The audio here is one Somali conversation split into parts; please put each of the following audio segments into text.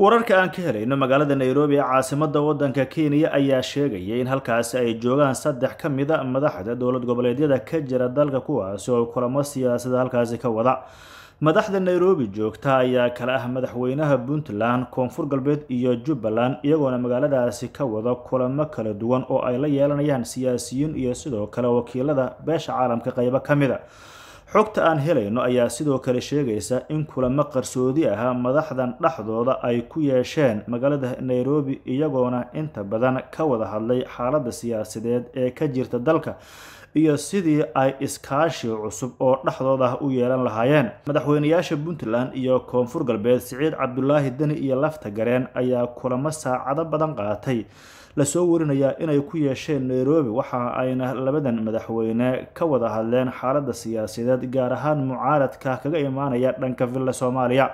wararka aan ka helayno magaalada nairobi ee caasimada wadanka kenya ayaa sheegaya in halkaasi ay joogaan saddex ka mida madaxda dowlad goboleedyada ka jira dalka kuwaasi oo kulamo siyaasada halkaasi ka wada madaxda nairobi joogta ayaa kale ah madaxweynaha puntland koonfur galbeed iyo jubbaland iyagoona magaaladaasi ka wada kulamo kala duwan oo ay la yeelanayaan siyaasiyiin iyo sidoo kale wakiilada beesha caalamka qaybo ka a xogta aan helayno ayaa sidoo kale sheegaysa in kulamo qarsoodi aha madaxdan dhexdooda ay ku yeesheen magaalada nairobi iyagoona inta badan ka wada hadlay xaaladda siyaasadeed ee ka jirta dalka iyo sidii ay iskaashi cusub oo dhexdood ah u yeelan lahaayeen madaxweynayaasha puntland iyo koonfur galbeed siciid cabdulaahi deni iyo lafta gareen ayaa kulamo saacado badan qaatay lasoo warinayaa inay ku yeesheen nairobi waxa ayna labadan madaxweyne ka wada hadleen xaaladda siyaasadeed gaar ahaan mucaaradka kaga imaanaya dhanka villa soomaaliya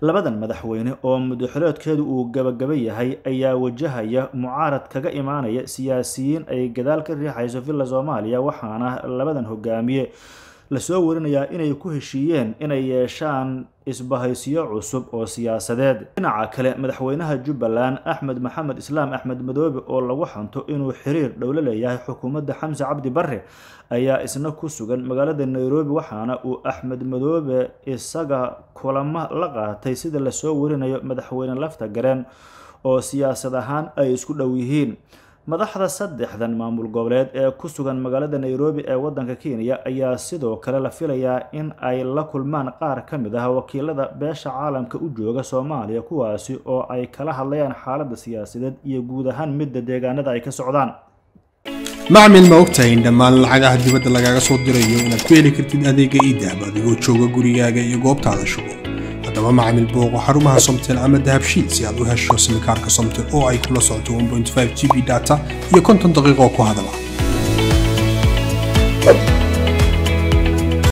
labadan madaxweyne oo muddaxuleedkeedu uu gabagaba yahay ayaa wajahaya mucaarad kaga imaanaya siyaasiyiin ay gadaal ka riixayso villa soomaaliya waxaana labadan hogaamiye lasoo warinayaa inay ku heshiiyeen inay yeeshaan isbahaysiyo cusub oo siyaasadeed dhinaca kale madaxweynaha jubbaland axmed maxamed islaam axmed madoobe oo lagu xanto inuu xiriir dhowlo leeyahay xukuumadda xamse cabdi barre ayaa isna ku sugan magaalada nairobi waxaana uu axmed madoobe isaga kulamo la qaatay sida lasoo warinayo madaxweyne lafta gareen oo siyaasad ahaan ay isku dhow yihiin madaxda saddexdan maamul goboleed ee ku sugan magaalada nairobi ee waddanka kenya ayaa sidoo kale la filayaa in ay la kulmaan qaar ka mid ah wakiilada beesha caalamka u jooga soomaaliya kuwaasi oo ay kala hadlayaan xaaladda siyaasadeed iyo guud ahaan midda deegaanada ay ka socdaan macmil ma ogtahay in dhammaan lacagaha dibadda lagaaga soo dirayo inaad ku heli kartid adeega iidahb adigoo jooga gurigaaga iyo goobtaada shugo haddaba macaamil booqo xarumaha somtel ama dahabshiil si aad u hesho simikaarka somtel oo ay kula socoto 1.5 gb data iyo konton daqiiqoo ku hadala